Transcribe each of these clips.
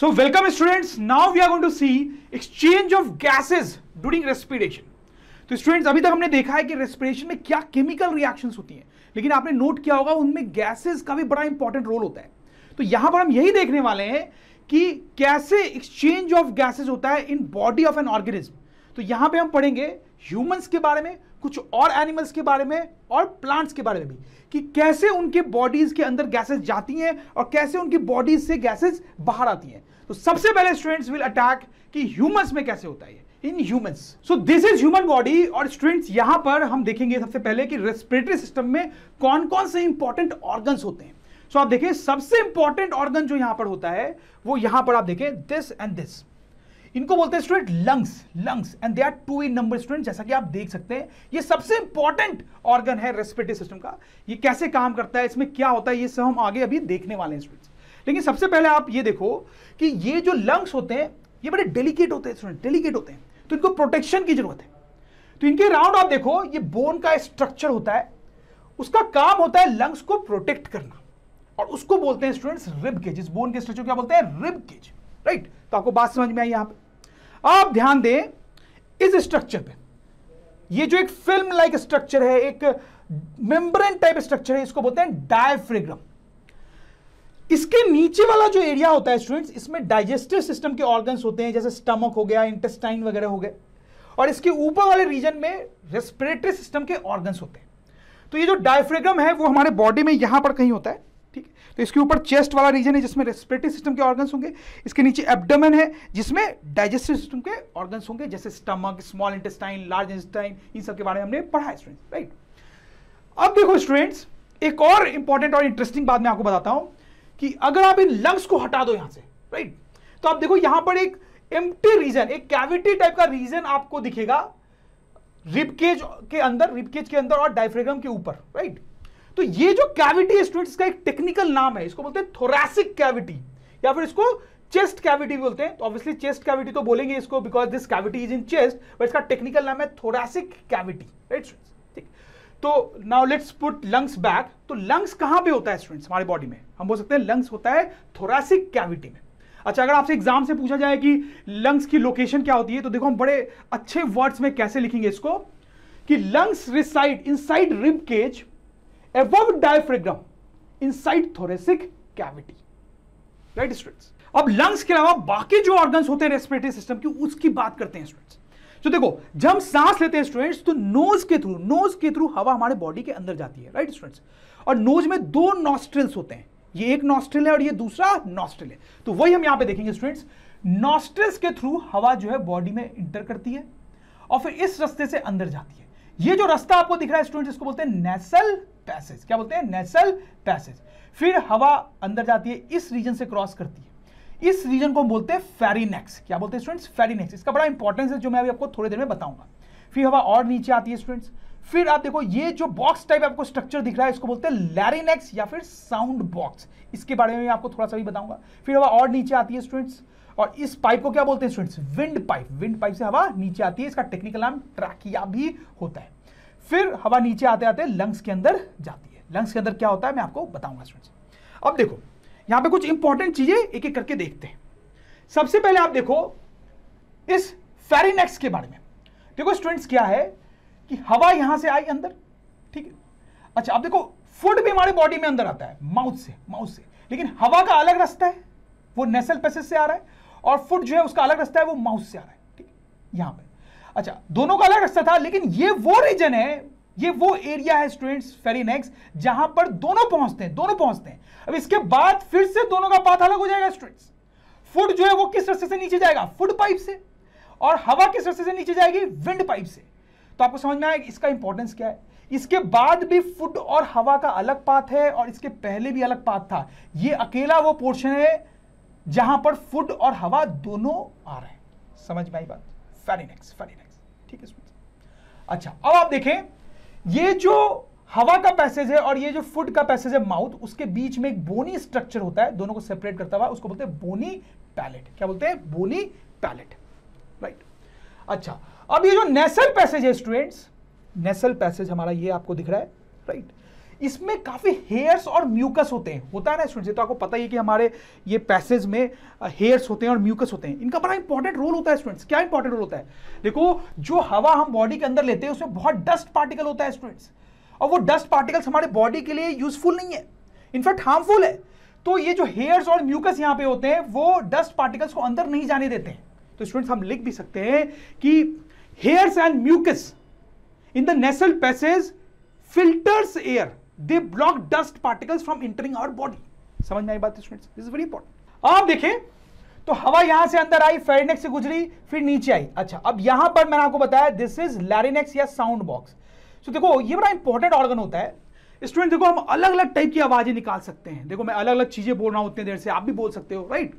So welcome students. Now we are going to see exchange of gases during respiration. तो students अभी तक हमने देखा है कि रेस्पिरेशन में क्या केमिकल रिएक्शंस होती हैं लेकिन आपने नोट किया होगा उनमें गैसेस का भी बड़ा इंपॉर्टेंट रोल होता है तो यहां पर हम यही देखने वाले हैं कि कैसे एक्सचेंज ऑफ गैसेस होता है in body of an organism तो यहां पे हम पढ़ेंगे ह्यूमंस के बारे में कुछ और एनिमल्स के बारे में और प्लांट्स के बारे में भी कि कैसे उनके बॉडीज के अंदर गैसेस जाती हैं और कैसे उनकी बॉडीज से गैसेस बाहर आती हैं तो सबसे पहले स्टूडेंट्स विल अटैक कि ह्यूमंस में कैसे होता है in humans so this is human body और स्टूडेंट्स यहां पर हम देखेंगे सबसे पहले कि रेस्पिरेटरी सिस्टम में कौन कौन से इंपॉर्टेंट ऑर्गन्स होते हैं सो so आप देखें सबसे इंपॉर्टेंट ऑर्गन जो यहां पर होता है वो यहां पर आप देखें दिस एंड दिस इनको बोलते हैं student lungs lungs and they are two in number student जैसा कि आप देख सकते हैं ये सबसे इंपॉर्टेंट ऑर्गन है रेस्पिरेटरी सिस्टम का ये कैसे काम करता है इसमें क्या होता है ये सब हम आगे अभी देखने वाले हैं स्टूडेंट्स लेकिन सबसे पहले आप ये देखो कि ये जो लंग्स होते हैं ये बड़े डेलीकेट होते हैं स्टूडेंट डेलीकेट होते हैं तो इनको प्रोटेक्शन की जरूरत है तो इनके राउंड आप देखो ये बोन का स्ट्रक्चर होता है उसका काम होता है लंग्स को प्रोटेक्ट करना और उसको बोलते हैं स्टूडेंट्स रिब केज इस बोन के स्ट्रक्चर क्या बोलते हैं रिब केज राइट तो आपको बात समझ में आई यहां पे आप ध्यान दें इस स्ट्रक्चर पे ये जो एक फिल्म लाइक स्ट्रक्चर है एक मेम्ब्रेन टाइप स्ट्रक्चर है इसको बोलते हैं डायफ्रेग्राम इसके नीचे वाला जो एरिया होता है स्टूडेंट्स इसमें डाइजेस्टिव सिस्टम के ऑर्गन्स होते हैं जैसे स्टमक हो गया इंटेस्टाइन वगैरह हो गए और इसके ऊपर वाले रीजन में रेस्पिरेटरी सिस्टम के ऑर्गन्स होते हैं तो ये जो डायफ्रेग्रम है वो हमारे बॉडी में यहां पर कहीं होता है ठीक तो इसके ऊपर चेस्ट वाला रीजन है जिसमें रेस्पिरेटरी सिस्टम के ऑर्गन्स होंगे इसके नीचे एब्डोमेन है जिसमें डाइजेस्टिव सिस्टम के ऑर्गन्स होंगे जैसे stomach small intestine large intestine इन सब के बारे में हमने पढ़ा है स्टूडेंट्स राइट अब देखो स्टूडेंट्स एक और इंपॉर्टेंट और इंटरेस्टिंग बात मैं आपको बताता हूं कि अगर आप इन लंग्स को हटा दो यहां से राइट तो आप देखो यहां पर एक एम्प्टी रीजन एक कैविटी टाइप का रीजन आपको दिखेगा रिबकेज के अंदर रिबकेज के अंदर और डायफ्रेग्राम के ऊपर राइट तो ये जो कैविटी स्टूडेंट्स का एक टेक्निकल नाम है इसको बोलते हैं थोरेसिक कैविटी या फिर इसको चेस्ट कैविटी बोलते हैं तो ऑब्वियसली चेस्ट कैविटी तो बोलेंगे इसको because this cavity is in chest but इसका टेक्निकल नाम है थोरेसिक कैविटी राइट स्टूडेंट्स ठीक तो now let's put lungs back तो लंग्स कहां पे होता है स्टूडेंट्स हमारे बॉडी में हम बोल सकते हैं लंग्स होता है थोरेसिक कैविटी में अच्छा अगर आपसे एग्जाम से पूछा जाए कि लंग्स की लोकेशन क्या होती है तो देखो हम बड़े अच्छे वर्ड्स में कैसे लिखेंगे इसको कि lungs reside inside rib cage above diaphragm inside thoracic cavity right, students अब लंग्स के अलावा बाकी जो ऑर्गन्स होते हैं रेस्पिरेटरी सिस्टम की उसकी बात करते हैं स्टूडेंट्स तो देखो जब हम सांस लेते हैं स्टूडेंट्स तो नोज के थ्रू नोज के थ्रू हवा हमारे बॉडी के अंदर जाती है राइट स्टूडेंट्स और नोज में दो नॉस्ट्रिल्स होते हैं ये एक नॉस्ट्रिल है और ये दूसरा नॉस्ट्रिल है तो वही हम यहां पे देखेंगे स्टूडेंट्स नॉस्ट्रिल्स के थ्रू हवा जो है बॉडी में इंटर करती है और फिर इस रास्ते से अंदर जाती है ये जो रास्ता आपको दिख रहा है स्टूडेंट्स इसको बोलते हैं नेसल पैसेज क्या बोलते हैं नेसल पैसेज फिर हवा अंदर जाती है इस रीजन से क्रॉस करती है इस रीजन को बोलते हैं फेरिनेक्स क्या बोलते हैं स्टूडेंट्स फेरिनेक्स इसका बड़ा इंपॉर्टेंस है जो मैं अभी आपको थोड़ी देर में बताऊंगा फिर हवा और नीचे आती है स्टूडेंट्स फिर आप देखो ये जो बॉक्स टाइप आपको स्ट्रक्चर दिख रहा है इसको बोलते हैं लैरिनेक्स या फिर साउंड बॉक्स इसके बारे में आपको थोड़ा सा भी बताऊंगा फिर हवा और नीचे आती है स्टूडेंट्स और इस पाइप को क्या बोलते हैं students wind pipe wind pipe से हवा नीचे आती है इसका टेक्निकल नाम ट्रैकिया भी होता है फिर हवा नीचे आते आते लंग्स के अंदर जाती है लंग्स के अंदर क्या होता है मैं आपको बताऊंगा स्टूडेंट्स अब देखो यहां पे कुछ इंपॉर्टेंट चीजें एक एक करके देखते हैं सबसे पहले आप देखो इस फेरिनेक्स के बारे में देखो स्टूडेंट्स क्या है कि हवा यहां से आई अंदर ठीक है अच्छा अब देखो फूड भी हमारे बॉडी में अंदर आता है माउथ से माउथ से लेकिन हवा का अलग रास्ता है वो नेसल पैसेज से आ रहा है और फूड जो है उसका अलग रास्ता है वो माउथ से आ रहा है ठीक है यहां पर अच्छा दोनों का अलग रास्ता था लेकिन ये वो रीजन है ये वो एरिया है स्टूडेंट्स फेरिनेक्स जहां पर दोनों पहुंचते हैं दोनों पहुंचते हैं अब इसके बाद फिर से दोनों का पाथ अलग हो जाएगा स्टूडेंट्स फूड जो है वो किस रस्ते से नीचे जाएगा फूड पाइप से और हवा किस रस्ते से नीचे जाएगी विंड पाइप से तो आपको समझ में आएगा इसका इंपॉर्टेंस क्या है इसके बाद भी फूड और हवा का अलग पाथ है और इसके पहले भी अलग पाथ था ये अकेला वो पोर्शन है जहां पर फूड और हवा दोनों आ रहे हैं समझ में आई बात फेरिनेक्स फेरिनेक्स ठीक है अच्छा अब आप देखें ये जो हवा का पैसेज है और ये जो फूड का पैसेज है माउथ उसके बीच में एक बोनी स्ट्रक्चर होता है दोनों को सेपरेट करता हुआ उसको बोलते हैं बोनी पैलेट क्या बोलते हैं बोनी पैलेट राइट अच्छा अब ये जो नेसल पैसेज है स्टूडेंट्स नेसल पैसेज हमारा ये आपको दिख रहा है राइट right? इसमें काफ़ी हेयर्स और म्यूकस होते हैं होता है ना स्टूडेंट तो आपको पता ही कि हमारे ये पैसेज में हेयर्स होते हैं और म्यूकस होते हैं इनका बड़ा इंपॉर्टेंट रोल होता है स्टूडेंट्स क्या इंपॉर्टेंट रोल होता है देखो जो हवा हम बॉडी के अंदर लेते हैं उसमें बहुत डस्ट पार्टिकल होता है स्टूडेंट्स और वो डस्ट पार्टिकल्स हमारे बॉडी के लिए यूजफुल नहीं है इनफैक्ट हार्मफुल है तो ये जो हेयर्स और म्यूकस यहाँ पे होते हैं वो डस्ट पार्टिकल्स को अंदर नहीं जाने देते हैं तो स्टूडेंट्स हम लिख भी सकते हैं कि hairs and mucus in the nasal passage filters air they block dust particles from entering our body समझ में आई बात students this is very important आप देखें तो हवा यहां से अंदर आई फेरिनेक्स से गुजरी फिर नीचे आई अच्छा अब यहां पर मैंने आपको बताया दिस इज लैरिनेक्स या साउंड बॉक्स सो देखो ये बड़ा इंपॉर्टेंट ऑर्गन होता है स्टूडेंट देखो हम अलग अलग टाइप की आवाजें निकाल सकते हैं देखो मैं अलग अलग चीजें बोल रहा हूं उतने देर से आप भी बोल सकते हो राइट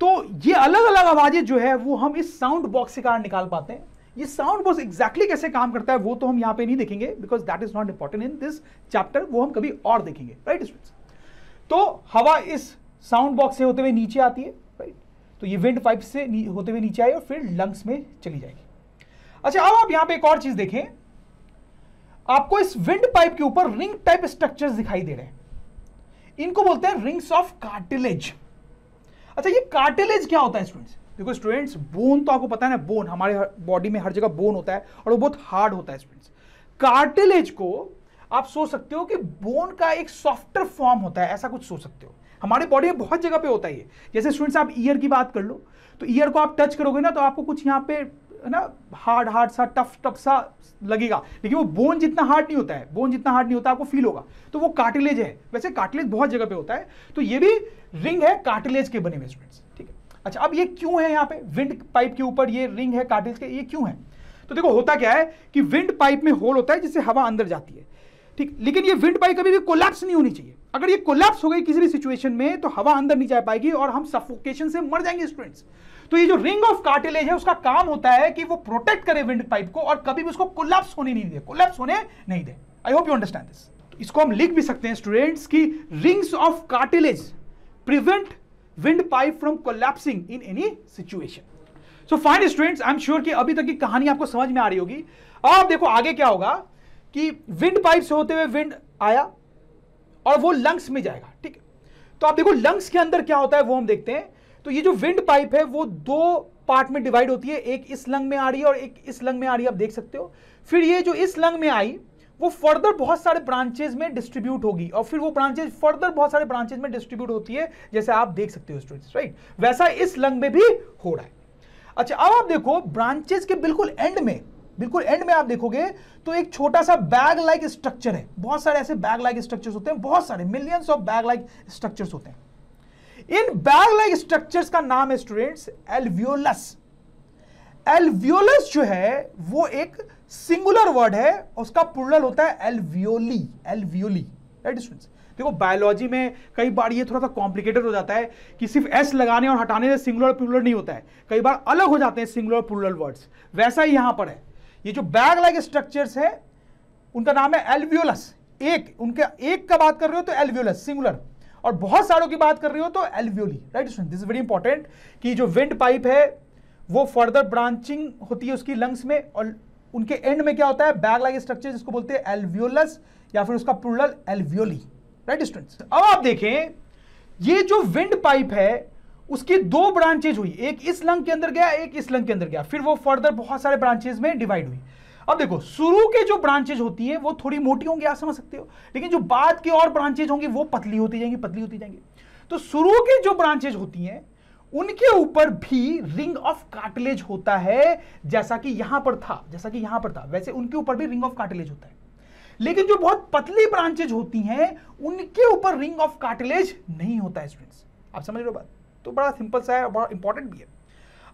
तो ये अलग अलग आवाजें जो है वो हम इस साउंड बॉक्स के कारण निकाल पाते हैं ये साउंड बॉक्स एग्जैक्टली कैसे काम करता है वो तो हम यहाँ पे नहीं देखेंगे because that is not important in this chapter वो हम कभी और देखेंगे राइट right, तो हवा इस साउंड बॉक्स से होते हुए नीचे आती है राइट right? तो ये विंड पाइप से होते हुए नीचे आई और फिर लंग्स में चली जाएगी अच्छा अब आप यहां पे एक और चीज देखें आपको इस विंड पाइप के ऊपर रिंग टाइप स्ट्रक्चर्स दिखाई दे रहे हैं इनको बोलते हैं रिंग्स ऑफ कार्टिलेज अच्छा ये कार्टिलेज क्या होता है स्टूडेंट्स देखो स्टूडेंट्स बोन तो आपको पता है ना बोन हमारे बॉडी में हर जगह बोन होता है और वो बहुत हार्ड होता है स्टूडेंट्स कार्टिलेज को आप सोच सकते हो कि बोन का एक सॉफ्टर फॉर्म होता है ऐसा कुछ सोच सकते हो हमारे बॉडी में बहुत जगह पे होता है ये जैसे स्टूडेंट्स आप ईयर की बात कर लो तो ईयर को आप टच करोगे ना तो आपको कुछ यहाँ पे ना हार्ड हार्ड सा टफ टफ सा लगेगा लेकिन वो बोन जितना हार्ड नहीं होता है बोन जितना हार्ड नहीं होता आपको फील होगा तो वो कार्टिलेज है वैसे कार्टिलेज बहुत जगह पे होता है तो ये भी रिंग है कार्टिलेज के बने हुए स्टूडेंट्स अच्छा अब ये क्यों है यहाँ पे विंड पाइप के ऊपर ये रिंग है कार्टेज के ये क्यों है तो देखो होता क्या है कि विंड पाइप में होल होता है जिससे हवा अंदर जाती है ठीक लेकिन ये विंड पाइप कभी भी कोलैप्स नहीं होनी चाहिए अगर ये कोलैप्स हो गई किसी भी सिचुएशन में तो हवा अंदर नहीं जा पाएगी और हम सफोकेशन से मर जाएंगे स्टूडेंट्स तो ये जो रिंग ऑफ कार्टिलेज है उसका काम होता है कि वो प्रोटेक्ट करे विंड पाइप को और कभी भी उसको कोलैप्स होने नहीं दे कोलैप्स होने नहीं दे I hope you understand this इसको हम लिख भी सकते हैं स्टूडेंट्स की rings of cartilage prevent wind pipe from collapsing in any situation so fine students I am sure कि अभी तक की कहानी आपको समझ में आ रही होगी अब देखो आगे क्या होगा कि विंड पाइप से होते हुए विंड आया और वो लंग्स में जाएगा ठीक है तो आप देखो लंग्स के अंदर क्या होता है वो हम देखते हैं तो ये जो विंड पाइप है वो दो पार्ट में डिवाइड होती है एक इस लंग में आ रही है और एक इस लंग में आ रही है आप देख सकते हो फिर ये जो इस लंग में आई वो फर्दर बहुत सारे ब्रांचेज में डिस्ट्रीब्यूट होगी और फिर वो ब्रांचेज फर्दर बहुत सारे ब्रांचेज में डिस्ट्रीब्यूट होती है जैसे आप देख सकते हो स्टूडेंट्स राइट वैसा इस लंग में भी हो रहा है अच्छा अब आप देखो ब्रांचेज के बिल्कुल एंड में बिल्कुल एंड में आप देखोगे तो एक छोटा सा बैग लाइक स्ट्रक्चर है बहुत सारे ऐसे बैग लाइक स्ट्रक्चर्स होते हैं बहुत सारे millions of bag like structures होते हैं इन बैग लाइक स्ट्रक्चर्स का नाम है स्टूडेंट्स एल्वियोलस एल्वियोलस जो है वो एक सिंगुलर वर्ड है उसका पुर्णल होता है एलवियोली एलवियोली राइट स्टूडेंट्स देखो बायोलॉजी में कई बार ये थोड़ा सा कॉम्प्लिकेटेड हो जाता है कि सिर्फ एस लगाने और हटाने से सिंगुलर प्लूरल नहीं होता है कई बार अलग हो जाते हैं सिंगुलर प्लूरल वर्ड्स वैसा ही यहां पर है ये जो बैग लाइक स्ट्रक्चर्स है उनका नाम है एलवियोलस एक उनके एक का बात कर रहे हो तो एलवियोलस सिंगुलर और बहुत सारों की बात कर रहे हो तो alveoli right student this is very important कि जो विंड पाइप है वो फर्दर ब्रांचिंग होती है उसकी लंग्स में और उनके एंड में क्या होता है बैग लाइक स्ट्रक्चर जिसको बोलते हैं एल्वियोलस या फिर उसका प्लूरल एल्वियोली राइट स्टूडेंट्स अब आप देखें ये जो विंड पाइप है उसकी दो ब्रांचेज हुई एक इस लंग के अंदर गया एक इस लंग के अंदर गया फिर वो फर्दर बहुत सारे ब्रांचेज में डिवाइड हुई अब देखो शुरू के जो ब्रांचेज होती है वो थोड़ी मोटी होंगी आप समझ सकते हो लेकिन जो बाद की और ब्रांचेज होंगी वो पतली होती जाएंगी पतली होती जाएंगी तो शुरू की जो ब्रांचेज होती हैं उनके ऊपर भी रिंग ऑफ कार्टिलेज होता है जैसा कि यहां पर था जैसा कि यहां पर था वैसे उनके ऊपर भी रिंग ऑफ कार्टिलेज होता है लेकिन जो बहुत पतली ब्रांचेज होती हैं उनके ऊपर रिंग ऑफ कार्टिलेज नहीं होता है स्टूडेंट्स आप समझ रहे हो बात तो बड़ा सिंपल सा है और बड़ा इंपॉर्टेंट भी है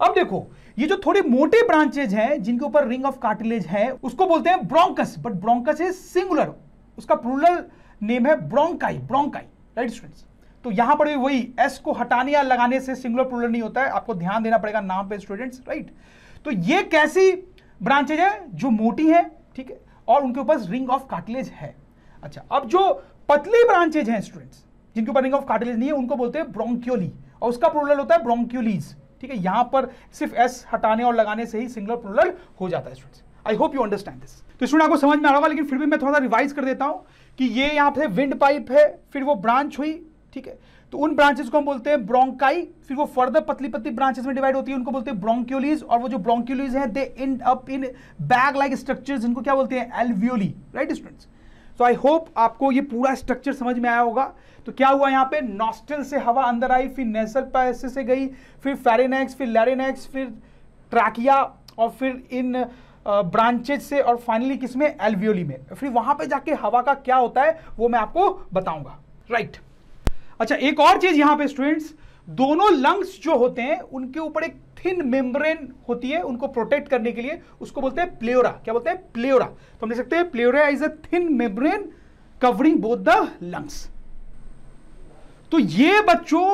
अब देखो ये जो थोड़े मोटे ब्रांचेज हैं जिनके ऊपर रिंग ऑफ कार्टिलेज है उसको बोलते हैं bronchus but bronchus is singular उसका प्लूरल नेम है ब्रोंकाई ब्रोंकाई राइट स्टूडेंट्स तो यहां पर भी वही एस को हटाने या लगाने से सिंगुलर प्लूरल नहीं होता है आपको ध्यान देना पड़ेगा नाम पे स्टूडेंट्स राइट तो ये कैसी ब्रांचेज है जो मोटी है ठीक है और उनके ऊपर रिंग ऑफ कार्टिलेज है अच्छा अब जो पतली ब्रांचेज है स्टूडेंट्स जिनके ऊपर रिंग ऑफ कार्टिलेज नहीं है उनको बोलते हैं ब्रोंक्योली और उसका प्लूरल होता है ब्रोंक्योलीज ठीक है यहां पर सिर्फ एस हटाने और लगाने से ही सिंगुलर प्लूरल हो जाता है students I hope you understand this तो स्टूडेंट आपको समझ में आ रहा होगा लेकिन फिर भी मैं थोड़ा सा रिवाइज कर देता हूं कि ये यहां पे विंड पाइप है फिर वो ब्रांच हुई ठीक है तो उन ब्रांचेस को हम बोलते हैं ब्रोंकाई फिर वो फर्दर पतली पतली ब्रांचेस में डिवाइड होती है उनको बोलते हैं ब्रोंक्यूलीज और वो जो ब्रोंक्यूलीज हैं they end up in bag like structures इनको क्या बोलते हैं alveoli right students so I hope आपको ये पूरा स्ट्रक्चर समझ में आया होगा तो क्या हुआ यहाँ पे नॉस्टल से हवा अंदर आई फिर नेसल पैस से गई फिर फेरेनेक्स फिर लेरेनेक्स फिर ट्रैकिया और फिर इन ब्रांचेज से और फाइनली किसमें एल्वियोली में फिर वहां पे जाके हवा का क्या होता है वो मैं आपको बताऊंगा राइट right. अच्छा एक और चीज यहां पे स्टूडेंट्स दोनों लंग्स जो होते हैं उनके ऊपर एक थिन मेम्ब्रेन होती है उनको प्रोटेक्ट करने के लिए उसको बोलते हैं प्लेरा क्या बोलते हैं प्लेरा तो हम देख सकते हैं pleura is a thin membrane covering both the lungs तो ये बच्चों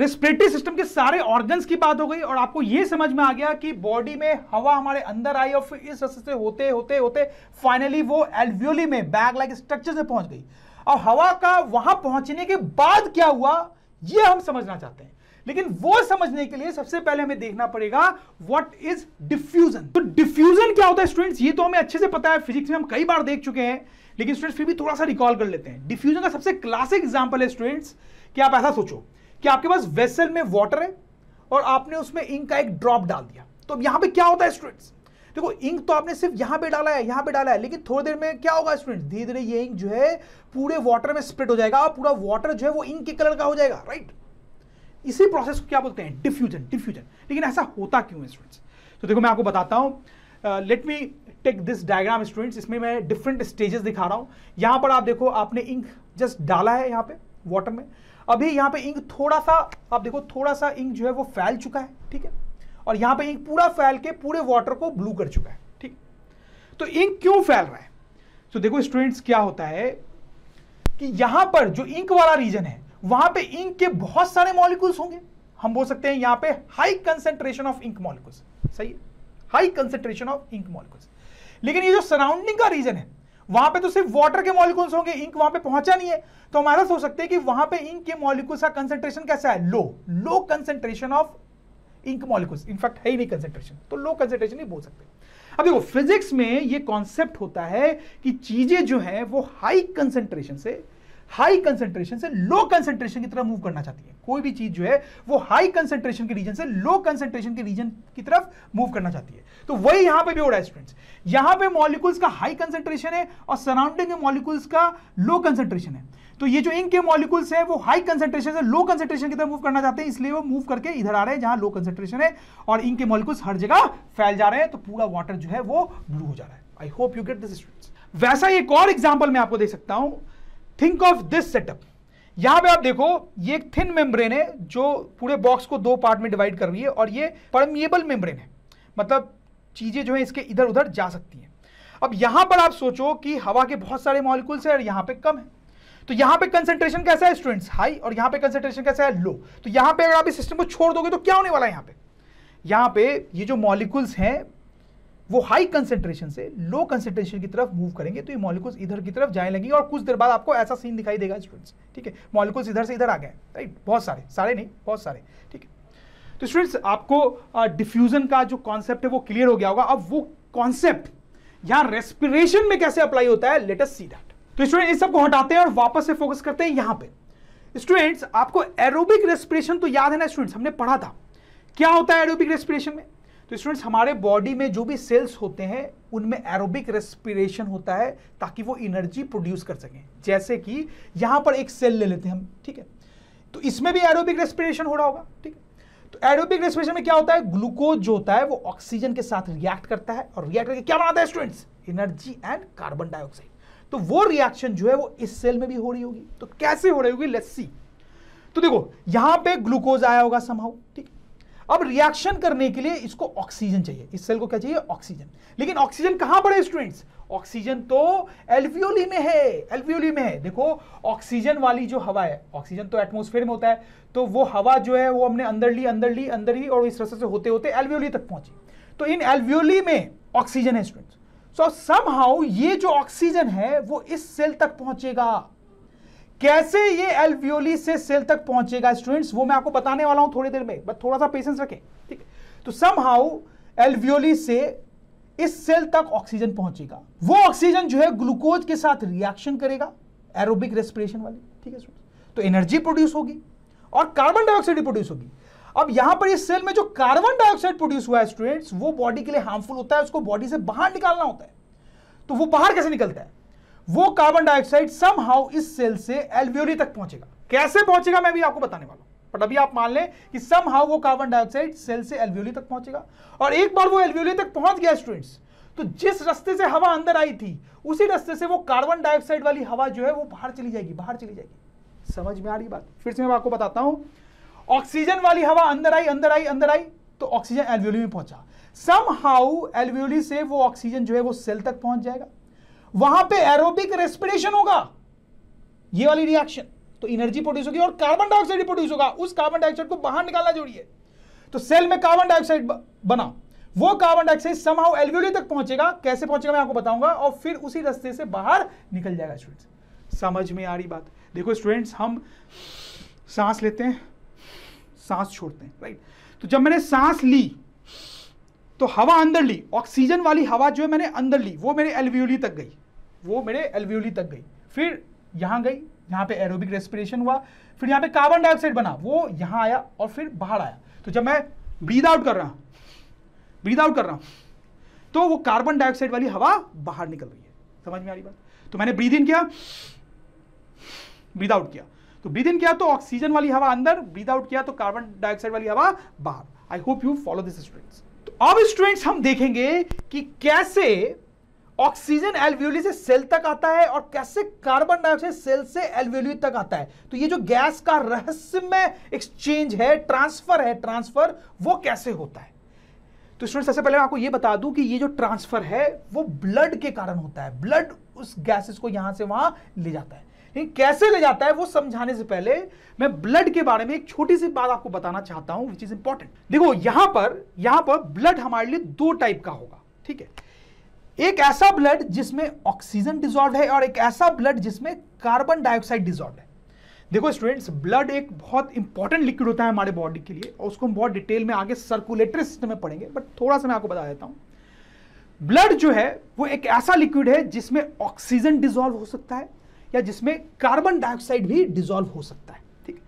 रेस्पिरेटरी सिस्टम के सारे ऑर्गन्स की बात हो गई और आपको यह समझ में आ गया कि बॉडी में हवा हमारे अंदर आई और फिर इस रस्ते से होते होते होते फाइनली वो एल्वियोली में बैग लाइक स्ट्रक्चर में पहुंच गई और हवा का वहां पहुंचने के बाद क्या हुआ यह हम समझना चाहते हैं लेकिन वो समझने के लिए सबसे पहले हमें देखना पड़ेगा व्हाट इज डिफ्यूजन तो डिफ्यूजन क्या होता है स्टूडेंट्स ये तो हमें अच्छे से पता है फिजिक्स में हम कई बार देख चुके हैं लेकिन स्टूडेंट्स फिर भी थोड़ा सा रिकॉल कर लेते हैं डिफ्यूजन का सबसे क्लासिक एग्जाम्पल है स्टूडेंट्स कि आप ऐसा सोचो कि आपके पास वेसल में वॉटर है और आपने उसमें इंक का एक ड्रॉप डाल दिया तो अब यहां पर क्या होता है स्टूडेंट्स देखो इंक तो आपने सिर्फ यहां पे डाला है यहां पे डाला है लेकिन थोड़ी देर में क्या होगा स्टूडेंट धीरे धीरे ये इंक जो है पूरे वाटर में स्प्रेड हो जाएगा पूरा वाटर जो है वो इंक के कलर का हो जाएगा राइट इसी प्रोसेस को क्या बोलते हैं डिफ्यूजन डिफ्यूजन लेकिन ऐसा होता क्यों है स्टूडेंट्स तो देखो मैं आपको बताता हूँ let me take this diagram students इसमें मैं डिफरेंट स्टेजेस दिखा रहा हूं यहाँ पर आप देखो आपने इंक जस्ट डाला है यहाँ पे वाटर में अभी यहाँ पे इंक थोड़ा सा आप देखो थोड़ा सा इंक जो है वो फैल चुका है ठीक है और यहां पे इंक पूरा फैल के पूरे वाटर को ब्लू कर चुका है ठीक तो इंक क्यों फैल रहा है तो देखो स्टूडेंट्स क्या होता है कि यहां पर जो इंक वाला रीजन है वहां पे इंक के बहुत सारे मॉलिक्यूल्स होंगे हम बोल सकते हैं यहां पे high concentration of ink molecules सही है high concentration of ink molecules लेकिन ये जो सराउंडिंग का रीजन है वहां पे तो सिर्फ वाटर के मॉलिक्यूल्स होंगे इंक वहां पे पहुंचा नहीं है तो हम ऐसा सोच सकते हैं कि वहां पे इंक के मॉलिक्यूल्स का कंसेंट्रेशन कैसा है low low concentration of ink molecules in fact है ही नहीं कंसेंट्रेशन तो लो कंसेंट्रेशन ही बोल सकते हैं अब देखो फिजिक्स में ये कॉन्सेप्ट होता है कि चीजें जो हैं वो हाई कंसेंट्रेशन से हाई कंसेंट्रेशन से लो कंसेंट्रेशन की तरफ मूव करना चाहती है कोई भी चीज जो है वो हाई कंसेंट्रेशन के रीजन से लो कंसेंट्रेशन के रीजन की तरफ मूव करना चाहती है तो वही यहां पे भी हो रहा है स्टूडेंट्स यहां पे मॉलिक्यूल्स का हाई कंसेंट्रेशन है और सराउंडिंग मॉलिक्यूल्स का लो कंसेंट्रेशन है तो ये जो इंक के मॉलिक्यूल्स हैं वो हाई कंसेंट्रेशन से लो कंसेंट्रेशन की तरफ मूव करना चाहते हैं इसलिए वो मूव करके इधर आ रहे हैं जहां लो कंसेंट्रेशन है और इंक के मॉलिक्यूल्स हर जगह फैल जा रहे हैं तो पूरा वाटर जो है वो ब्लू हो जा रहा है I hope you get this students वैसा एक और एग्जाम्पल मैं आपको दे सकता हूं थिंक ऑफ दिस सेटअप यहां पे आप देखो ये एक थिन मेम्ब्रेन है जो पूरे बॉक्स को दो पार्ट में डिवाइड कर रही है और ये परमिएबल मेम्ब्रेन है मतलब चीजें जो है इसके इधर उधर जा सकती हैं अब यहां पर आप सोचो कि हवा के बहुत सारे मॉलिक्यूल्स हैं और यहां पे कम है तो यहां पे कंसेंट्रेशन कैसा है स्टूडेंट्स हाई और यहां पे कंसेंट्रेशन कैसा है लो तो यहां पे अगर आप इस सिस्टम को छोड़ दोगे तो क्या होने वाला है यहां पे यहां पे ये जो मॉलिक्यूल्स हैं वो हाई कंसेंट्रेशन से लो कंसेंट्रेशन की तरफ मूव करेंगे तो ये मॉलिक्यूल्स इधर की तरफ जाने लगेंगे और कुछ देर बाद आपको ऐसा सीन दिखाई देगा स्टूडेंट्स ठीक है मॉलिक्यूल्स इधर से इधर आ गए राइट बहुत सारे सारे नहीं बहुत सारे ठीक है तो स्टूडेंट्स आपको डिफ्यूजन का जो कॉन्सेप्ट है वो क्लियर हो गया होगा अब वो कॉन्सेप्ट यहां रेस्पिरेशन में कैसे अप्लाई होता है लेटेस्ट सी दैट तो स्टूडेंट इस सबको हटाते हैं और वापस से फोकस करते हैं यहां पे स्टूडेंट्स आपको एरोबिक रेस्पिरेशन तो याद है ना स्टूडेंट्स हमने पढ़ा था क्या होता है एरोबिक रेस्पिरेशन में तो स्टूडेंट्स हमारे बॉडी में जो भी सेल्स होते हैं उनमें एरोबिक रेस्पिरेशन होता है ताकि वो एनर्जी प्रोड्यूस कर सकें जैसे कि यहां पर एक सेल ले लेते हैं हम ठीक है तो इसमें भी एरोबिक रेस्पिरेशन हो रहा होगा ठीक है तो एरोबिक रेस्पिरेशन में क्या होता है ग्लूकोज जो होता है वो ऑक्सीजन के साथ रिएक्ट करता है और रिएक्ट करके क्या बनाता है students energy and carbon dioxide तो वो रिएक्शन जो है वो इस सेल में भी हो रही होगी तो कैसे हो रही होगी लेट्स सी तो देखो यहां पे ग्लूकोज आया होगा समाउ ठीक अब रिएक्शन करने के लिए इसको ऑक्सीजन चाहिए इस सेल को क्या चाहिए ऑक्सीजन लेकिन ऑक्सीजन कहां पर है स्टूडेंट्स ऑक्सीजन तो एल्वियोली में है एल्वियोली में है देखो ऑक्सीजन वाली जो हवा है ऑक्सीजन तो एटमोस्फेयर में होता है तो वो हवा जो है वो हमने अंदर ली अंदर ली अंदर ही और इस रस्ते से होते होते एल्वियोली तक पहुंची तो इन एल्वियोली में ऑक्सीजन है स्टूडेंट्स सो समहाउ ये जो ऑक्सीजन है वो इस सेल तक पहुंचेगा कैसे ये एल्वियोली से सेल तक पहुंचेगा स्टूडेंट्स वो मैं आपको बताने वाला हूं थोड़ी देर में बट थोड़ा सा पेशेंस रखें ठीक है तो समहाउ एल्वियोली से इस सेल तक ऑक्सीजन पहुंचेगा वो ऑक्सीजन जो है ग्लूकोज के साथ रिएक्शन करेगा एरोबिक रेस्पिरेशन वाली ठीक है तो एनर्जी प्रोड्यूस होगी और कार्बन डाइऑक्साइड प्रोड्यूस होगी अब यहां पर इस सेल में जो कार्बन डाइऑक्साइड प्रोड्यूस हुआ है स्टूडेंट्स वो बॉडी के लिए हार्मफुल होता है उसको बॉडी से बाहर निकालना होता है तो वो बाहर कैसे निकलता है वो कार्बन डाइऑक्साइड सम हाउ इस सेल से एल्वियोली तक पहुंचेगा कैसे पहुंचेगा मैं भी आपको बताने वाला हूं बट अभी आप मान लें कि सम हाउ वो कार्बन डाइऑक्साइड सेल से एल्वियोली तक पहुंचेगा और एक बार वो एल्वियोली तक पहुंच गया स्टूडेंट्स तो जिस रास्ते से हवा अंदर आई थी उसी रास्ते से वो कार्बन डाइऑक्साइड वाली हवा जो है वो बाहर चली जाएगी बाहर चली जाएगी समझ में आ रही बात फिर से मैं आपको बताता हूं ऑक्सीजन वाली हवा अंदर आई अंदर आई अंदर आई तो ऑक्सीजन एल्वियोली में पहुंचा सम हाउ एल्वियोली से वो ऑक्सीजन जो है वो सेल तक पहुंच जाएगा वहां पे एरोबिक रेस्पिरेशन होगा ये वाली रिएक्शन तो एनर्जी प्रोड्यूस होगी और कार्बन डाइऑक्साइड प्रोड्यूस होगा उस कार्बन डाइऑक्साइड को बाहर निकालना जरूरी है तो सेल में कार्बन डाइऑक्साइड बना वो कार्बन डाइऑक्साइड समहाउ एल्वियोली तक पहुंचेगा कैसे पहुंचेगा मैं आपको बताऊंगा और फिर उसी रास्ते से बाहर निकल जाएगा स्टूडेंट्स समझ में आ रही बात देखो स्टूडेंट्स हम सांस लेते हैं सांस छोड़ते हैं राइट तो जब मैंने सांस ली तो हवा अंदर ली ऑक्सीजन वाली हवा जो है मैंने अंदर ली वो मेरे एलवियोली तक गई वो मेरे एलवियोली तक गई फिर यहां गई यहां पे एरोबिक रेस्पिरेशन हुआ फिर यहां पे कार्बन डाइऑक्साइड बना वो यहां आया और फिर बाहर आया तो जब मैं ब्रीद आउट कर रहा हूँ ब्रीद आउट कर रहा हूँ तो वो कार्बन डाइऑक्साइड वाली हवा बाहर निकल रही है समझ में आ रही बात तो मैंने ब्रीद इन किया ब्रीद आउट किया तो ब्रीद इन किया तो ऑक्सीजन वाली हवा अंदर ब्रीद आउट किया तो कार्बन डाइऑक्साइड वाली हवा बाहर I hope you follow this students तो अब स्टूडेंट्स हम देखेंगे कि कैसे ऑक्सीजन एल्वियोली से सेल तक आता है और कैसे कार्बन डाइऑक्साइड सेल से एल्वियोली तक आता है तो ये जो गैस का रहस्यमय एक्सचेंज है ट्रांसफर है ट्रांसफर वो कैसे होता है तो स्टूडेंट सबसे पहले मैं आपको ये बता दूं कि ये जो ट्रांसफर है वो ब्लड के कारण होता है ब्लड उस गैसेस को यहां से वहां ले जाता है कैसे ले जाता है वो समझाने से पहले मैं ब्लड के बारे में एक छोटी सी बात आपको बताना चाहता हूं विच इज इंपॉर्टेंट देखो यहां पर यहां पर ब्लड हमारे लिए दो टाइप का होगा ठीक है एक ऐसा ब्लड जिसमें ऑक्सीजन डिजॉल्व है और एक ऐसा ब्लड जिसमें कार्बन डाइऑक्साइड डिजॉल्व है देखो स्टूडेंट्स ब्लड एक बहुत इंपॉर्टेंट लिक्विड होता है हमारे बॉडी के लिए और उसको हम बहुत डिटेल में आगे सर्कुलेटरी सिस्टम में पढ़ेंगे बट थोड़ा सा मैं आपको बता देता हूं ब्लड जो है वो एक ऐसा लिक्विड है जिसमें ऑक्सीजन डिजॉल्व हो सकता है या जिसमें कार्बन डाइऑक्साइड भी डिजोल्व हो सकता है ठीक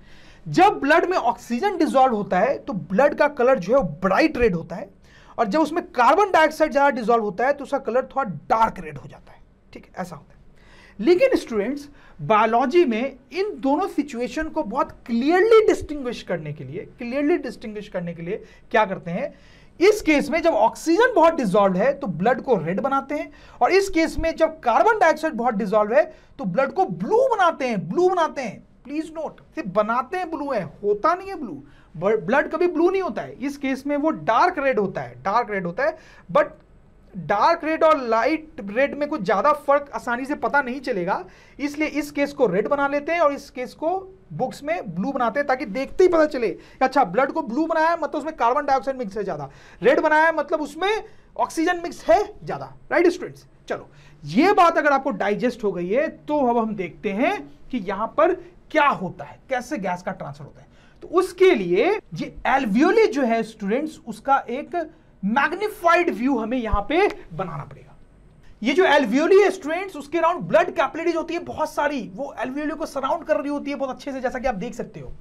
जब ब्लड में ऑक्सीजन डिजोल्व होता है तो ब्लड का कलर जो है वो ब्राइट रेड होता है और जब उसमें कार्बन डाइऑक्साइड ज़्यादा डिजोल्व होता है तो उसका कलर थोड़ा डार्क रेड हो जाता है ठीक ऐसा होता है लेकिन स्टूडेंट्स बायोलॉजी में इन दोनों सिचुएशन को बहुत क्लियरली डिस्टिंग्विश करने के लिए क्लियरली डिस्टिंग्विश करने के लिए क्या करते हैं इस केस में जब ऑक्सीजन बहुत डिजॉल्व है तो ब्लड को रेड बनाते हैं और इस केस में जब कार्बन डाइऑक्साइड बहुत डिजॉल्व है तो ब्लड को ब्लू बनाते हैं ब्लू बनाते हैं प्लीज नोट सिर्फ बनाते हैं ब्लू है होता नहीं है ब्लू ब्लड कभी ब्लू नहीं होता है इस केस में वो डार्क रेड होता है डार्क रेड होता है बट डार्क रेड और लाइट रेड में कुछ ज़्यादा फर्क आसानी से पता नहीं चलेगा इसलिए इस केस को रेड बना लेते हैं और इस केस को बुक्स में ब्लू बनाते हैं ताकि देखते ही पता चले अच्छा ब्लड को ब्लू बनाया है मतलब उसमें कार्बन डाइऑक्साइड मिक्स है ज़्यादा रेड बनाया है मतलब उसमें ऑक्सीजन मिक्स है ज़्यादा राइट स्टूडेंट्स चलो ये बात अगर आपको डाइजेस्ट हो गई है तो अब हम देखते हैं कि यहां पर क्या होता है कैसे गैस का ट्रांसफर होता है तो उसके लिए ये एल्वियोली जो है स्टूडेंट्स उसका एक मैग्निफाइड व्यू हमें यहां पे बनाना पड़ेगा ये जो एल्वियोली है स्टूडेंट्स उसके अराउंड ब्लड कैपिलिटीज होती है बहुत सारी वो एल्वियोली को सराउंड कर रही होती है बहुत अच्छे से जैसा कि आप देख सकते हो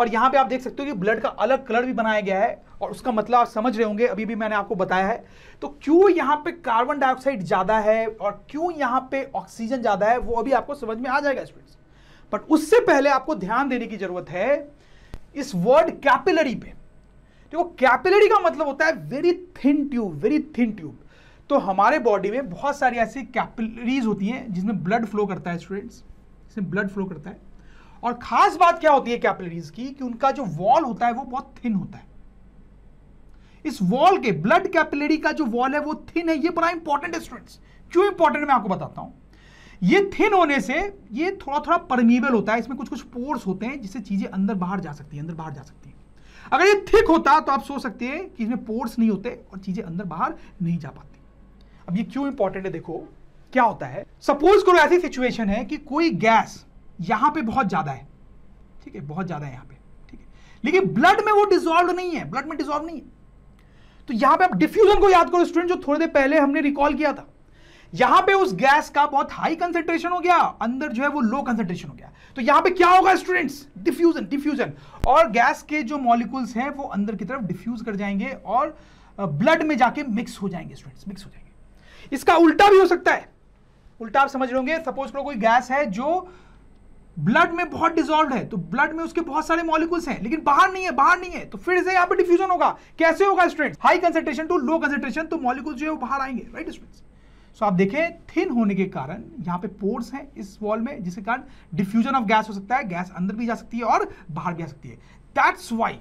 और यहाँ पे आप देख सकते हो कि ब्लड का अलग कलर भी बनाया गया है और उसका मतलब आप समझ रहे होंगे अभी भी मैंने आपको बताया है तो क्यों यहाँ पे कार्बन डाइऑक्साइड ज़्यादा है और क्यों यहाँ पे ऑक्सीजन ज़्यादा है वो अभी आपको समझ में आ जाएगा स्टूडेंट्स बट उससे पहले आपको ध्यान देने की जरूरत है इस वर्ड कैपिलरी पे देखो कैपिलरी का मतलब होता है very thin tube very thin tube तो हमारे बॉडी में बहुत सारी ऐसी कैपिलरीज होती हैं जिसमें ब्लड फ्लो करता है स्टूडेंट्स इसमें ब्लड फ्लो करता है और खास बात क्या होती है कैपिलरीज की कि उनका जो वॉल होता है वो बहुत थिन होता है इस वॉल के ब्लड कैपिलरी का जो वॉल है वो थिन है ये बड़ा इंपॉर्टेंट है स्टूडेंट्स क्यों इंपॉर्टेंट मैं आपको बताता हूं ये थिन होने से ये थोड़ा थोड़ा परमीबल होता है इसमें कुछ कुछ पोर्स होते हैं जिससे चीजें अंदर बाहर जा सकती है अंदर बाहर जा सकती है अगर ये थिक होता तो आप सोच सकते हैं कि इसमें पोर्स नहीं होते और चीजें अंदर बाहर नहीं जा पाती अब ये क्यों इंपॉर्टेंट है देखो क्या होता है सपोज करो ऐसी सिचुएशन है कि कोई गैस यहां पे बहुत ज़्यादा है ठीक है बहुत ज़्यादा है यहां पे ठीक है लेकिन ब्लड में वो डिजॉल्व नहीं है ब्लड में डिजॉल्व नहीं है तो यहां पे आप डिफ्यूजन को याद करो स्टूडेंट जो थोड़ी देर पहले हमने रिकॉल किया था यहां पे उस गैस का बहुत हाई कंसेंट्रेशन हो गया अंदर जो है वो लो कंसेंट्रेशन हो गया तो यहां पे क्या होगा स्टूडेंट्स डिफ्यूजन डिफ्यूजन और गैस के जो मॉलिक्यूल्स हैं वो अंदर की तरफ डिफ्यूज कर जाएंगे और ब्लड में जाके मिक्स हो जाएंगे स्टूडेंट्स मिक्स हो जाएंगे इसका उल्टा भी हो सकता है उल्टा आप समझ लोगे सपोज करो कोई गैस है जो ब्लड में बहुत डिजॉल्व है तो ब्लड में उसके बहुत सारे मॉलिक्यूल्स हैं लेकिन बाहर नहीं है बाहर नहीं है तो फिर से यहाँ पे डिफ्यूजन होगा कैसे होगा students high concentration to low concentration तो मॉलिक्यूल्स जो है वो बाहर आएंगे राइट स्टूडेंट्स सो आप देखें थिन होने के कारण यहाँ पे पोर्स हैं इस वॉल में जिसके कारण डिफ्यूजन ऑफ गैस हो सकता है गैस अंदर भी जा सकती है और बाहर भी जा सकती है that's why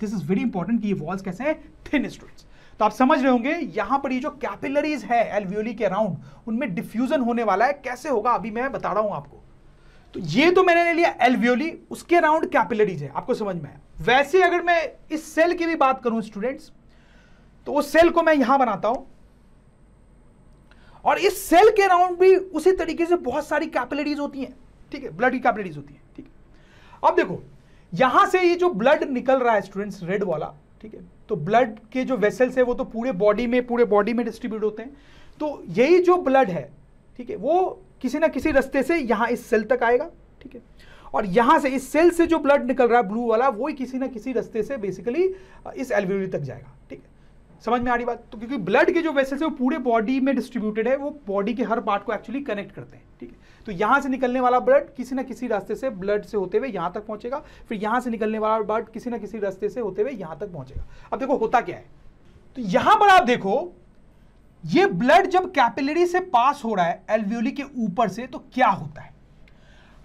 this is very important कि ये वॉल्स कैसे हैं थिन स्टूडेंट्स तो आप समझ रहे होंगे यहां पर ये जो कैपिलरीज है एलवियोली के अराउंड उनमें डिफ्यूजन होने वाला है कैसे होगा अभी मैं बता रहा हूं आपको तो ये तो मैंने ले लिया एलवियोली उसके अराउंड कैपिलरीज है आपको समझ में वैसे अगर मैं इस सेल की भी बात करूं स्टूडेंट्स तो उस सेल को मैं यहां बनाता हूं और इस सेल के अराउंड भी उसी तरीके से बहुत सारी कैपिलरीज होती हैं ठीक है ब्लड की कैपिलरीज होती है ठीक है अब देखो यहां से ये जो ब्लड निकल रहा है स्टूडेंट्स रेड वाला ठीक है तो ब्लड के जो वेसल्स है वो तो पूरे बॉडी में पूरे बॉडी में डिस्ट्रीब्यूट होते हैं तो यही जो ब्लड है ठीक है वो किसी ना किसी रास्ते से यहाँ इस सेल तक आएगा ठीक है और यहाँ से इस सेल से जो ब्लड निकल रहा है ब्लू वाला वो किसी ना किसी रास्ते से बेसिकली इस एलवीडी तक जाएगा ठीक है समझ में आ रही बात तो क्योंकि ब्लड के जो वेसल्स है वो पूरे बॉडी में डिस्ट्रीब्यूटेड है वो बॉडी के हर पार्ट को एक्चुअली कनेक्ट करते हैं ठीक है तो यहाँ से निकलने वाला ब्लड किसी ना किसी रास्ते से ब्लड से होते हुए यहाँ तक पहुँचेगा फिर यहाँ से निकलने वाला ब्लड किसी ना किसी रास्ते से होते हुए यहाँ तक पहुँचेगा अब देखो होता क्या है तो यहाँ पर आप देखो ये ब्लड जब कैपिलरी से पास हो रहा है एल्व्यूली के ऊपर से तो क्या होता है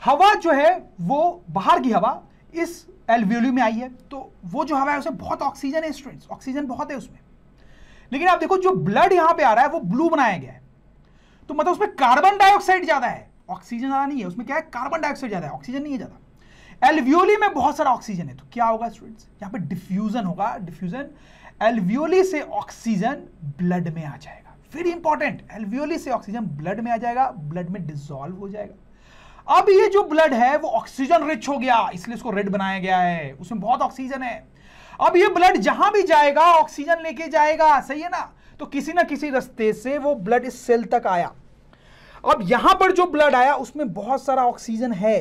हवा जो है वो बाहर की हवा इस एल्व्यूली में आई है तो वो जो हवा है उसमें बहुत ऑक्सीजन है स्टूडेंट्स ऑक्सीजन बहुत है उसमें लेकिन आप देखो जो ब्लड यहां पे आ रहा है वो ब्लू बनाया गया है तो मतलब उसमें कार्बन डाइऑक्साइड ज्यादा है ऑक्सीजन ज्यादा नहीं है उसमें क्या है कार्बन डाइऑक्साइड ज्यादा है ऑक्सीजन नहीं है ज्यादा एलवियोली में बहुत सारा ऑक्सीजन है तो क्या होगा स्टूडेंट्स यहां पे डिफ्यूजन होगा डिफ्यूजन एलवियोली से ऑक्सीजन ब्लड में आ जाएगा वेरी इंपॉर्टेंट एलवियोली से ऑक्सीजन ब्लड में आ जाएगा ब्लड में डिजोल्व हो जाएगा अब ये जो ब्लड है वो ऑक्सीजन रिच हो गया इसलिए उसको रेड बनाया गया है उसमें बहुत ऑक्सीजन है अब ये ब्लड जहां भी जाएगा ऑक्सीजन लेके जाएगा सही है ना तो किसी ना किसी रस्ते से वो ब्लड इस सेल तक आया अब यहां पर जो ब्लड आया उसमें बहुत सारा ऑक्सीजन है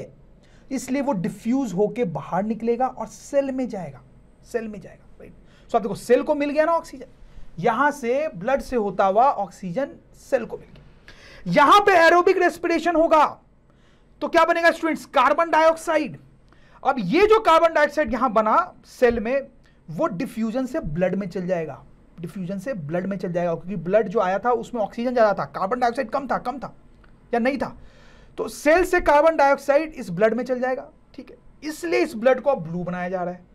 इसलिए वो डिफ्यूज होके बाहर निकलेगा और सेल में जाएगा सेल में जाएगा राइट सो आप देखो सेल को मिल गया ना ऑक्सीजन यहां से ब्लड से होता हुआ ऑक्सीजन सेल को मिल गया यहां पे एरोबिक रेस्पिरेशन होगा तो क्या बनेगा स्टूडेंट्स कार्बन डाइऑक्साइड अब ये जो कार्बन डाइऑक्साइड यहां बना सेल में वो डिफ्यूजन से ब्लड में चल जाएगा डिफ्यूजन से ब्लड में चल जाएगा क्योंकि ब्लड जो आया था उसमें ऑक्सीजन ज़्यादा था कार्बन डाइऑक्साइड कम था कम था या नहीं था तो सेल से कार्बन डाइऑक्साइड इस ब्लड में चल जाएगा ठीक है इसलिए इस ब्लड को ब्लू बनाया जा रहा है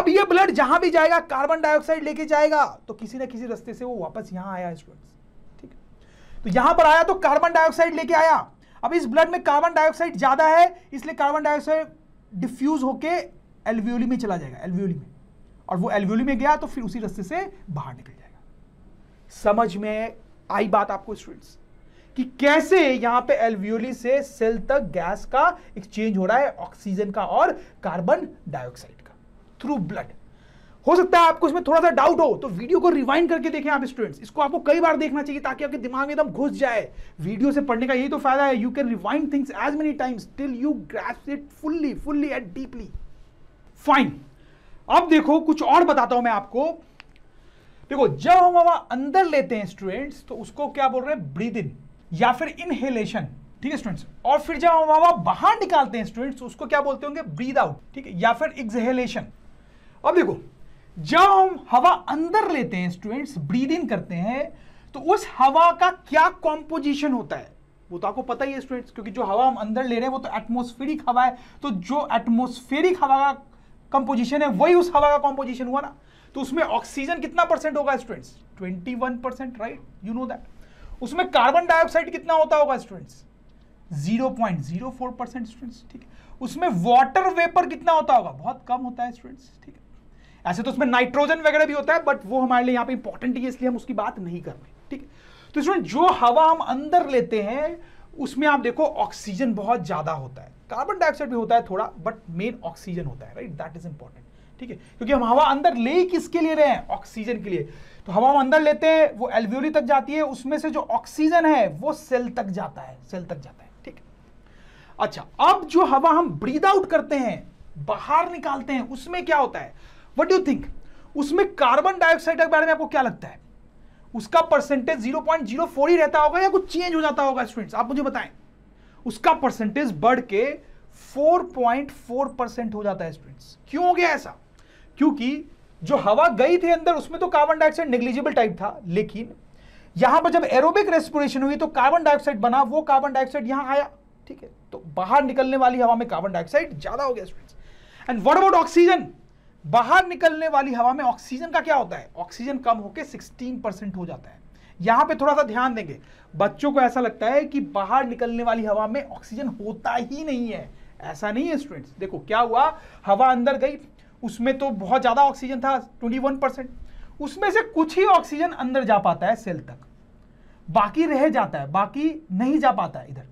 अब ये ब्लड जहां भी जाएगा कार्बन डाइऑक्साइड लेके जाएगा तो किसी ना किसी रास्ते से वो वापस यहां आया स्टूडेंट्स ठीक है तो यहां पर आया तो कार्बन डाइऑक्साइड लेके आया अब इस ब्लड में कार्बन डाइऑक्साइड ज्यादा है इसलिए कार्बन डाइऑक्साइड डिफ्यूज होकर एलव्यूली में चला जाएगा एल्व्यूली में और वो एलवेली में गया तो फिर उसी रस्ते से बाहर निकल जाएगा समझ में आई बात आपको स्टूडेंट्स कि कैसे यहां पे एल्वियोली से सेल तक गैस का एक्सचेंज हो रहा है ऑक्सीजन का और कार्बन डाइऑक्साइड का थ्रू ब्लड हो सकता है आपको इसमें थोड़ा सा डाउट हो तो वीडियो को रिवाइंड करके देखें आप स्टूडेंट्स इसको आपको कई बार देखना चाहिए ताकि आपके दिमाग में एकदम घुस जाए वीडियो से पढ़ने का यही तो फायदा है you can rewind things as many times till you grasp it fully fully and deeply fine अब देखो कुछ और बताता हूं मैं आपको देखो जब हम हवा अंदर लेते हैं स्टूडेंट्स तो उसको क्या बोल रहे हैं ब्रीद इन या फिर इनहेलेशन ठीक है स्टूडेंट्स और फिर जब हम हवा बाहर निकालते हैं स्टूडेंट्स तो उसको क्या बोलते होंगे ब्रीद आउट ठीक है या फिर एक्सहेलेशन अब देखो जब हम हवा अंदर लेते हैं स्टूडेंट्स ब्रीद इन करते हैं तो उस हवा का क्या कॉम्पोजिशन होता है वो तो आपको पता ही है स्टूडेंट्स क्योंकि जो हवा हम अंदर ले रहे हैं वो तो एटमोस्फेरिक हवा है तो जो एटमोस्फेरिक हवा का कंपोजिशन है वही उस हवा का कंपोजिशन हुआ ना तो उसमें ऑक्सीजन कितना परसेंट होगा students one percent right you know that उसमें कार्बन डाइऑक्साइड कितना होता होगा स्टूडेंट्स फोर परसेंट स्टूडेंट्स ठीक है उसमें वाटर वेपर कितना होता होगा बहुत कम होता है स्टूडेंट्स ठीक है ऐसे तो उसमें नाइट्रोजन वगैरह भी होता है बट वो हमारे लिए यहाँ पे इंपॉर्टेंट है इसलिए हम उसकी बात नहीं कर रहे ठीक है तो स्टूडेंट जो हवा हम अंदर लेते हैं उसमें आप देखो ऑक्सीजन बहुत ज़्यादा होता है कार्बन डाइऑक्साइड भी होता है थोड़ा बट मेन ऑक्सीजन होता है राइट दैट इज इंपॉर्टेंट ठीक है क्योंकि हम हवा अंदर ले किसके लिए रहे हैं ऑक्सीजन के लिए तो हवा हम अंदर लेते हैं वो एल्वियोली तक जाती है उसमें से जो ऑक्सीजन है वो सेल तक जाता है सेल तक जाता है ठीक अच्छा अब जो हवा हम ब्रीद आउट करते हैं बाहर निकालते हैं उसमें क्या होता है वट यू थिंक उसमें कार्बन डाइऑक्साइड के बारे में आपको क्या लगता है उसका परसेंटेज 0.04 ही रहता होगा या कुछ चेंज हो जाता होगा स्टूडेंट्स आप मुझे बताएं उसका परसेंटेज बढ़ के 4.4 परसेंट हो जाता है स्टूडेंट्स क्यों हो गया ऐसा क्योंकि जो हवा गई थी अंदर उसमें तो कार्बन डाइऑक्साइड निग्लिजिबल टाइप था लेकिन यहां पर जब एरोबिक रेस्पिरेशन हुई तो कार्बन डाइऑक्साइड बना वो कार्बन डाइऑक्साइड यहां आया ठीक है तो बाहर निकलने वाली हवा में कार्बन डाइऑक्साइड ज्यादा हो गया students and what about oxygen बाहर निकलने वाली हवा में ऑक्सीजन का क्या होता है ऑक्सीजन कम होकर सिक्सटीन परसेंट हो जाता है यहां पे थोड़ा सा ध्यान देंगे बच्चों को ऐसा लगता है कि बाहर निकलने वाली हवा में ऑक्सीजन होता ही नहीं है ऐसा नहीं है स्टूडेंट्स देखो क्या हुआ हवा अंदर गई उसमें तो बहुत ज़्यादा ऑक्सीजन था 21 परसेंट उसमें से कुछ ही ऑक्सीजन अंदर जा पाता है सेल तक बाकी रह जाता है बाकी नहीं जा पाता इधर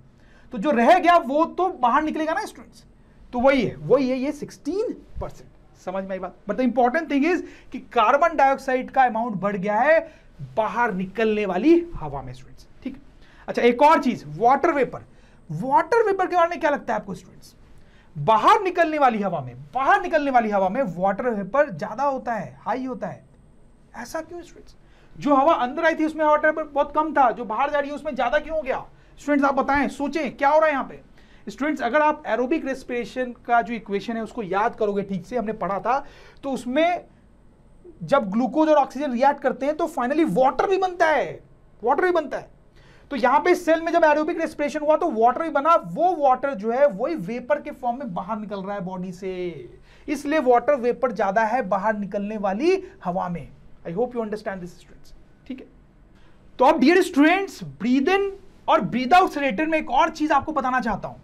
तो जो रह गया वो तो बाहर निकलेगा ना स्टूडेंट्स तो वही है वही है ये 16 परसेंट समझ में आई बात but the important thing is कि कार्बन डाइऑक्साइड का अमाउंट बढ़ गया है बाहर निकलने वाली हवा में स्टूडेंट्स ठीक अच्छा एक और चीज वाटर वेपर वाटर वेपर के बारे में क्या लगता है आपको स्टूडेंट्स बाहर निकलने वाली हवा में बाहर निकलने वाली हवा में वाटर वेपर ज्यादा होता है हाई होता है ऐसा क्यों स्टूडेंट्स जो हवा अंदर आई थी उसमें वाटर वेपर बहुत कम था जो बाहर जा रही है उसमें ज्यादा क्यों हो गया स्टूडेंट्स आप बताएं सोचें क्या हो रहा है यहां पे स्टूडेंट्स अगर आप एरोबिक रेस्पिरेशन का जो इक्वेशन है उसको याद करोगे ठीक से हमने पढ़ा था तो उसमें जब ग्लूकोज और ऑक्सीजन रिएक्ट करते हैं तो फाइनली वाटर भी बनता है वाटर भी बनता है तो यहां पे सेल में जब एरोबिक रेस्पिरेशन हुआ तो वाटर भी बना वो वाटर जो है वही वेपर के फॉर्म में बाहर निकल रहा है बॉडी से इसलिए वाटर वेपर ज्यादा है बाहर निकलने वाली हवा में I hope you understand this students ठीक है तो अब डियर स्टूडेंट्स ब्रीद इन और ब्रीद आउट से रिलेटेड में एक और चीज आपको बताना चाहता हूं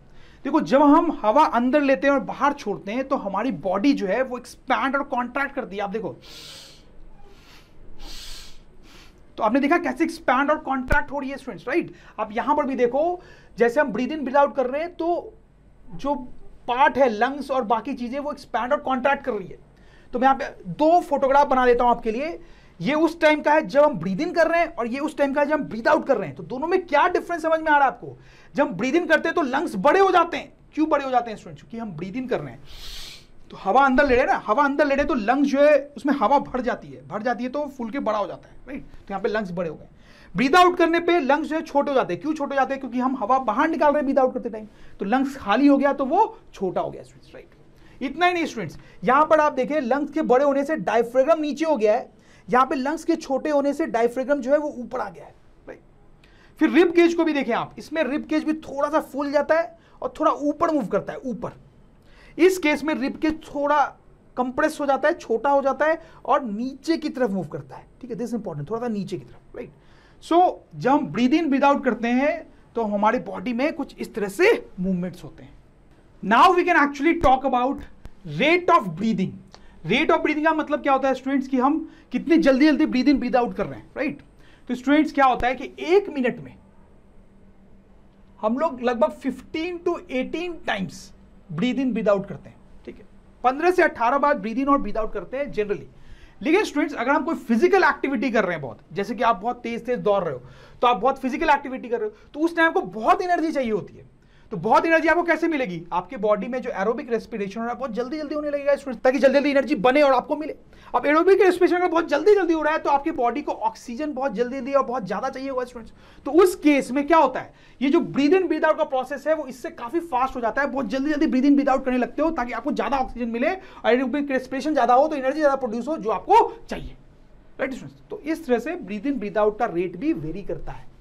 देखो जब हम हवा अंदर लेते हैं और बाहर छोड़ते हैं तो हमारी बॉडी जो है वो एक्सपैंड और कॉन्ट्रैक्ट करती है आप देखो तो आपने देखा कैसे एक्सपैंड और कॉन्ट्रैक्ट हो रही है स्टूडेंट्स राइट अब यहां पर भी देखो जैसे हम ब्रीद इन ब्रीद आउट कर रहे हैं तो जो पार्ट है लंग्स और बाकी चीजें वो एक्सपैंड और कॉन्ट्रैक्ट कर रही है तो मैं आप दो फोटोग्राफ बना देता हूं आपके लिए ये उस टाइम का है जब हम ब्रीद इन कर रहे हैं और ये उस टाइम का है जब हम ब्रीद आउट कर रहे हैं तो दोनों में क्या डिफरेंस समझ में आ रहा है आपको जब हम ब्रीद इन करते हैं तो लंग्स बड़े हो जाते हैं क्यों बड़े हो जाते हैं स्टूडेंट क्योंकि हम ब्रीद इन कर रहे हैं तो हवा अंदर ले रहे ना हवा अंदर ले रहे तो लंग्स जो है उसमें हवा भर जाती है भर जाती है तो फूल के बड़ा हो जाता है राइट तो यहाँ पे लंग्स बड़े हो गए ब्रीद आउट करने पे लंग्स जो है छोटे हो जाते हैं क्यों छोटे हो जाते हैं क्योंकि हम हवा बाहर निकाल रहे हैं ब्रीद आउट करते टाइम तो लंग्स खाली हो गया तो वो छोटा हो गया स्टूडेंट्स राइट इतना ही नहीं स्टूडेंट्स यहाँ पर आप देखें लंग्स के बड़े होने से डायफ्रेग्रम नीचे हो गया है यहाँ पे लंग्स के छोटे होने से डायफ्रेग्रम जो है वो ऊपर आ गया है फिर रिब केज को भी देखें आप इसमें रिब केज भी थोड़ा सा फूल जाता है और थोड़ा ऊपर मूव करता है ऊपर इस केस में रिप के थोड़ा कंप्रेस हो जाता है छोटा हो जाता है और नीचे की तरफ मूव करता है ठीक है दिस इंपॉर्टेंट थोड़ा सा नीचे की तरफ राइट सो जब हम ब्रीद इन ब्रीद आउट करते हैं तो हमारे बॉडी में कुछ इस तरह से मूवमेंट्स होते हैं now we can actually talk about rate of breathing rate of breathing का मतलब क्या होता है स्टूडेंट्स की हम कितनी जल्दी जल्दी ब्रीद इन ब्रीद आउट कर रहे हैं राइट तो स्टूडेंट्स क्या होता है कि एक मिनट में हम लोग लगभग 15 to 18 times breathe in breathe out करते हैं ठीक है पंद्रह से अट्ठारह बार ब्रीद इन और ब्रीद आउट करते हैं जनरली लेकिन स्टूडेंट्स अगर हम कोई फिजिकल एक्टिविटी कर रहे हैं बहुत जैसे कि आप बहुत तेज तेज दौड़ रहे हो तो आप बहुत फिजिकल एक्टिविटी कर रहे हो तो उस टाइम को बहुत एनर्जी चाहिए होती है तो बहुत एनर्जी आपको कैसे मिलेगी आपके बॉडी में जो एरोबिक रेस्पिरेशन हो रहा है बहुत जल्दी जल्दी होने लगेगा स्टूडेंट ताकि जल्दी जल्दी एनर्जी बने और आपको मिले अब एरोबिक रेस्पिरेशन अगर बहुत जल्दी जल्दी हो रहा है तो आपकी बॉडी को ऑक्सीजन बहुत जल्दी जल्दी और बहुत ज्यादा चाहिए होगा स्टूडेंट्स तो उस केस में क्या होता है ये जो ब्रीद इन ब्रीद आउट का प्रोसेस है वो इससे काफी फास्ट हो जाता है बहुत जल्दी जल्दी ब्रीद इन ब्रीद आउट करने लगते हो ताकि आपको ज्यादा ऑक्सीजन मिले और एरोबिक रेस्पिरेशन ज्यादा हो तो एनर्जी ज्यादा प्रोड्यूस हो जो आपको चाहिए राइट स्टूडेंट्स तो इस तरह से ब्रीद इन ब्रीद आउट का रेट भी वेरी करता है